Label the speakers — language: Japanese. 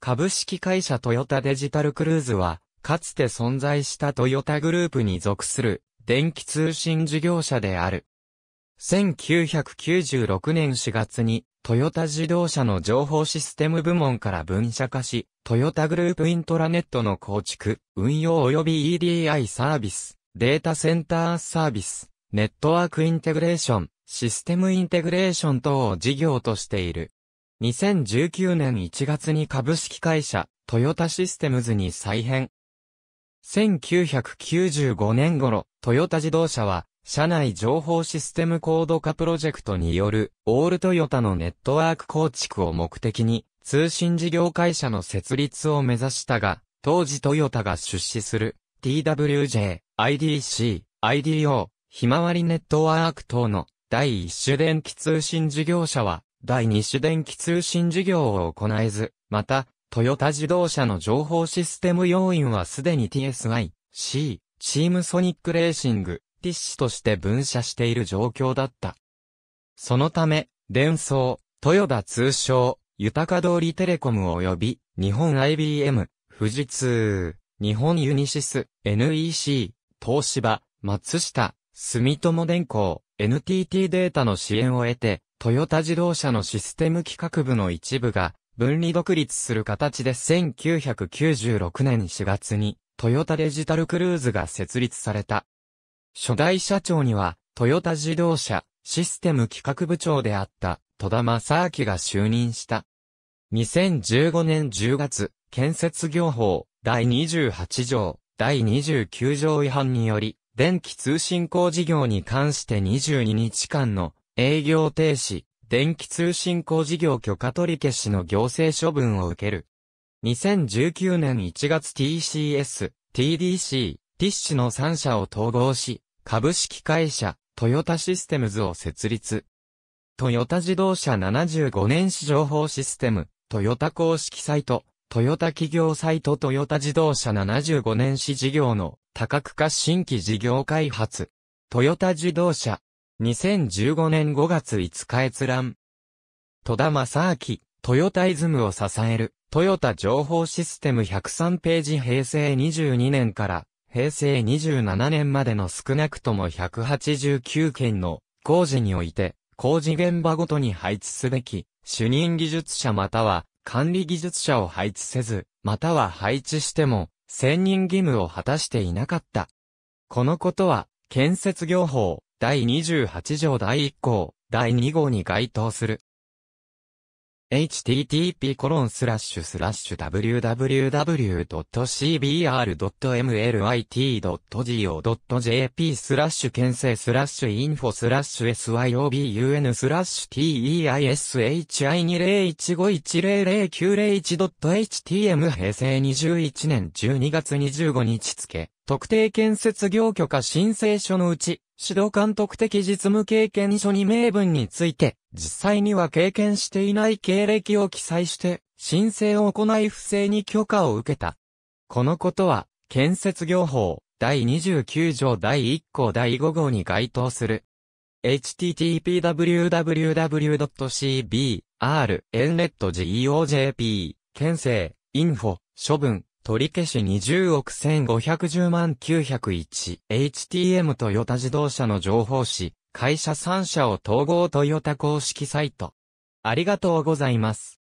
Speaker 1: 株式会社トヨタデジタルクルーズは、かつて存在したトヨタグループに属する電気通信事業者である。1996年4月にトヨタ自動車の情報システム部門から分社化し、トヨタグループイントラネットの構築、運用及び EDI サービス、データセンターサービス、ネットワークインテグレーション、システムインテグレーション等を事業としている。2019年1月に株式会社、トヨタシステムズに再編。1995年頃、トヨタ自動車は、社内情報システム高度化プロジェクトによる、オールトヨタのネットワーク構築を目的に、通信事業会社の設立を目指したが、当時トヨタが出資する、TWJ、IDC、IDO、ひまわりネットワーク等の第一種電気通信事業者は、第二種電気通信事業を行えず、また、トヨタ自動車の情報システム要員はすでに TSI、C、チームソニックレーシング、ティッシュとして分社している状況だった。そのため、電装、豊田通称、豊か通りテレコム及び、日本 IBM、富士通、日本ユニシス、NEC、東芝、松下、住友電工、NTT データの支援を得て、トヨタ自動車のシステム企画部の一部が分離独立する形で1996年4月にトヨタデジタルクルーズが設立された。初代社長にはトヨタ自動車システム企画部長であった戸田正明が就任した。2015年10月、建設業法第28条、第29条違反により、電気通信工事業に関して22日間の営業停止、電気通信工事業許可取り消しの行政処分を受ける。2019年1月 TCS、TDC、ティッシュの3社を統合し、株式会社、トヨタシステムズを設立。トヨタ自動車75年市情報システム、トヨタ公式サイト、トヨタ企業サイトトヨタ自動車75年市事業の多角化新規事業開発。トヨタ自動車、2015年5月5日閲覧。戸田正明、トヨタイズムを支える、トヨタ情報システム103ページ平成22年から平成27年までの少なくとも189件の工事において、工事現場ごとに配置すべき、主任技術者または管理技術者を配置せず、または配置しても、専任義務を果たしていなかった。このことは、建設業法、第28条第1項、第2号に該当する。http://www.cbr.mlit.go.jp スラッシュ検制スラッシュ info スラッシュ syobun スラッシュ tei2015100901.htm 平成21年12月25日付特定建設業許可申請書のうち指導監督的実務経験書に名分について、実際には経験していない経歴を記載して、申請を行い不正に許可を受けた。このことは、建設業法、第29条第1項第5号に該当する。h t t p w w w c b r n l e t g o j p 県政、インフォ、処分、取り消し20億1510万 901HTM トヨタ自動車の情報誌、会社3社を統合トヨタ公式サイト。ありがとうございます。